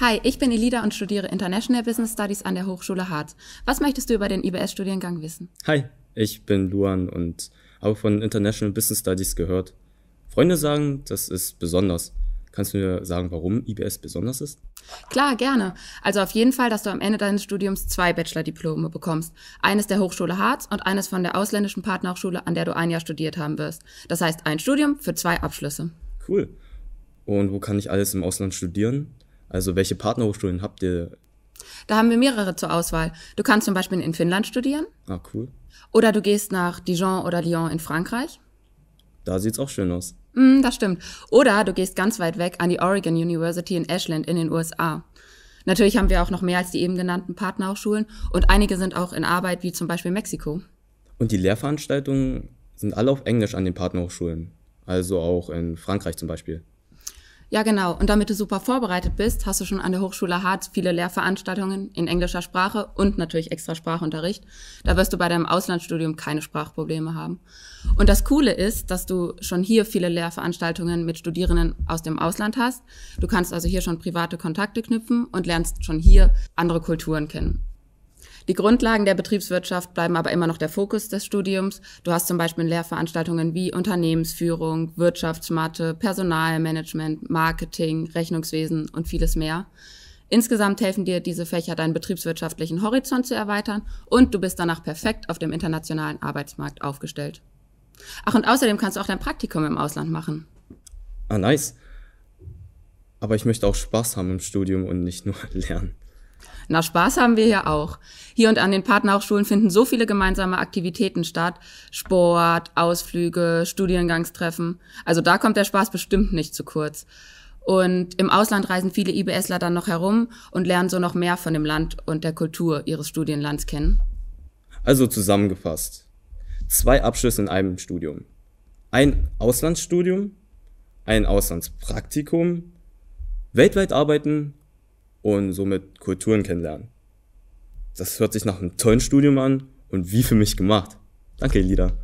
Hi, ich bin Elida und studiere International Business Studies an der Hochschule Harz. Was möchtest du über den IBS-Studiengang wissen? Hi, ich bin Luan und habe von International Business Studies gehört. Freunde sagen, das ist besonders. Kannst du mir sagen, warum IBS besonders ist? Klar, gerne. Also auf jeden Fall, dass du am Ende deines Studiums zwei Bachelor-Diplome bekommst. Eines der Hochschule Harz und eines von der ausländischen Partnerhochschule, an der du ein Jahr studiert haben wirst. Das heißt, ein Studium für zwei Abschlüsse. Cool. Und wo kann ich alles im Ausland studieren? Also welche Partnerhochschulen habt ihr? Da haben wir mehrere zur Auswahl. Du kannst zum Beispiel in Finnland studieren. Ah, cool. Oder du gehst nach Dijon oder Lyon in Frankreich. Da sieht es auch schön aus. Mm, das stimmt. Oder du gehst ganz weit weg an die Oregon University in Ashland in den USA. Natürlich haben wir auch noch mehr als die eben genannten Partnerhochschulen und einige sind auch in Arbeit, wie zum Beispiel Mexiko. Und die Lehrveranstaltungen sind alle auf Englisch an den Partnerhochschulen, also auch in Frankreich zum Beispiel. Ja, genau. Und damit du super vorbereitet bist, hast du schon an der Hochschule Harz viele Lehrveranstaltungen in englischer Sprache und natürlich extra Sprachunterricht. Da wirst du bei deinem Auslandsstudium keine Sprachprobleme haben. Und das Coole ist, dass du schon hier viele Lehrveranstaltungen mit Studierenden aus dem Ausland hast. Du kannst also hier schon private Kontakte knüpfen und lernst schon hier andere Kulturen kennen. Die Grundlagen der Betriebswirtschaft bleiben aber immer noch der Fokus des Studiums. Du hast zum Beispiel Lehrveranstaltungen wie Unternehmensführung, Wirtschaftsmathe, Personalmanagement, Marketing, Rechnungswesen und vieles mehr. Insgesamt helfen dir diese Fächer, deinen betriebswirtschaftlichen Horizont zu erweitern und du bist danach perfekt auf dem internationalen Arbeitsmarkt aufgestellt. Ach, und außerdem kannst du auch dein Praktikum im Ausland machen. Ah, nice. Aber ich möchte auch Spaß haben im Studium und nicht nur lernen. Na, Spaß haben wir hier auch. Hier und an den Partnerhochschulen finden so viele gemeinsame Aktivitäten statt. Sport, Ausflüge, Studiengangstreffen. Also da kommt der Spaß bestimmt nicht zu kurz. Und im Ausland reisen viele IBSler dann noch herum und lernen so noch mehr von dem Land und der Kultur ihres Studienlands kennen. Also zusammengefasst. Zwei Abschlüsse in einem Studium. Ein Auslandsstudium, ein Auslandspraktikum, weltweit arbeiten und somit Kulturen kennenlernen. Das hört sich nach einem tollen Studium an und wie für mich gemacht. Danke, Lida.